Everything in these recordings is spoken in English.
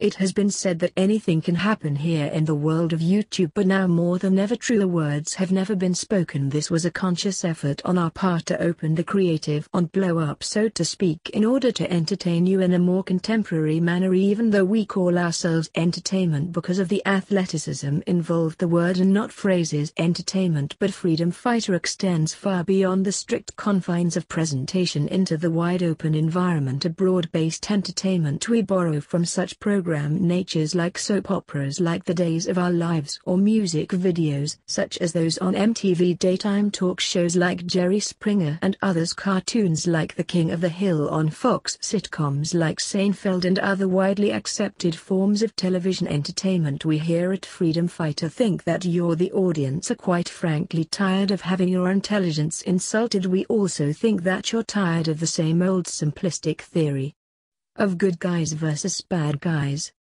It has been said that anything can happen here in the world of YouTube but now more than ever truer words have never been spoken. This was a conscious effort on our part to open the creative on blow up so to speak in order to entertain you in a more contemporary manner even though we call ourselves entertainment because of the athleticism involved the word and not phrases entertainment but freedom fighter extends far beyond the strict confines of presentation into the wide open environment A broad-based entertainment we borrow from such programs program natures like soap operas like The Days of Our Lives or music videos such as those on MTV daytime talk shows like Jerry Springer and others cartoons like The King of the Hill on Fox sitcoms like Seinfeld and other widely accepted forms of television entertainment we here at Freedom Fighter think that you're the audience are quite frankly tired of having your intelligence insulted we also think that you're tired of the same old simplistic theory of good guys versus bad guys.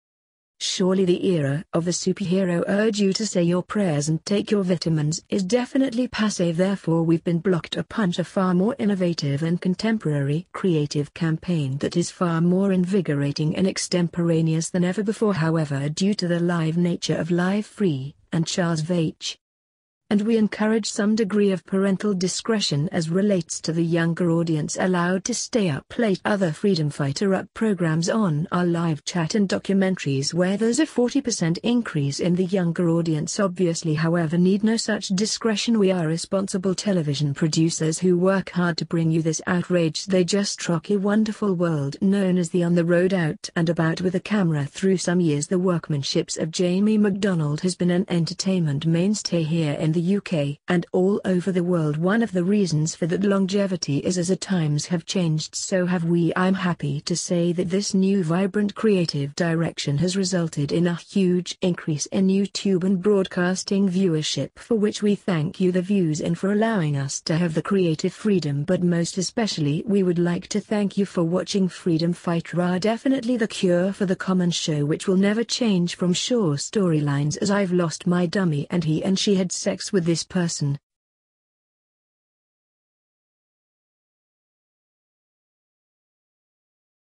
Surely the era of the superhero urge you to say your prayers and take your vitamins is definitely passe therefore we've been blocked a punch a far more innovative and contemporary creative campaign that is far more invigorating and extemporaneous than ever before however due to the live nature of Live Free, and Charles Vach and we encourage some degree of parental discretion as relates to the younger audience allowed to stay up late. Other Freedom Fighter Up programs on our live chat and documentaries where there's a 40% increase in the younger audience obviously however need no such discretion we are responsible television producers who work hard to bring you this outrage they just rock a wonderful world known as the on the road out and about with a camera through some years the workmanships of Jamie McDonald has been an entertainment mainstay here in the UK and all over the world. One of the reasons for that longevity is as the times have changed, so have we. I'm happy to say that this new vibrant creative direction has resulted in a huge increase in YouTube and broadcasting viewership, for which we thank you, the views, and for allowing us to have the creative freedom. But most especially, we would like to thank you for watching Freedom Fighter are definitely the cure for the common show, which will never change from sure storylines as I've lost my dummy and he and she had sex with this person.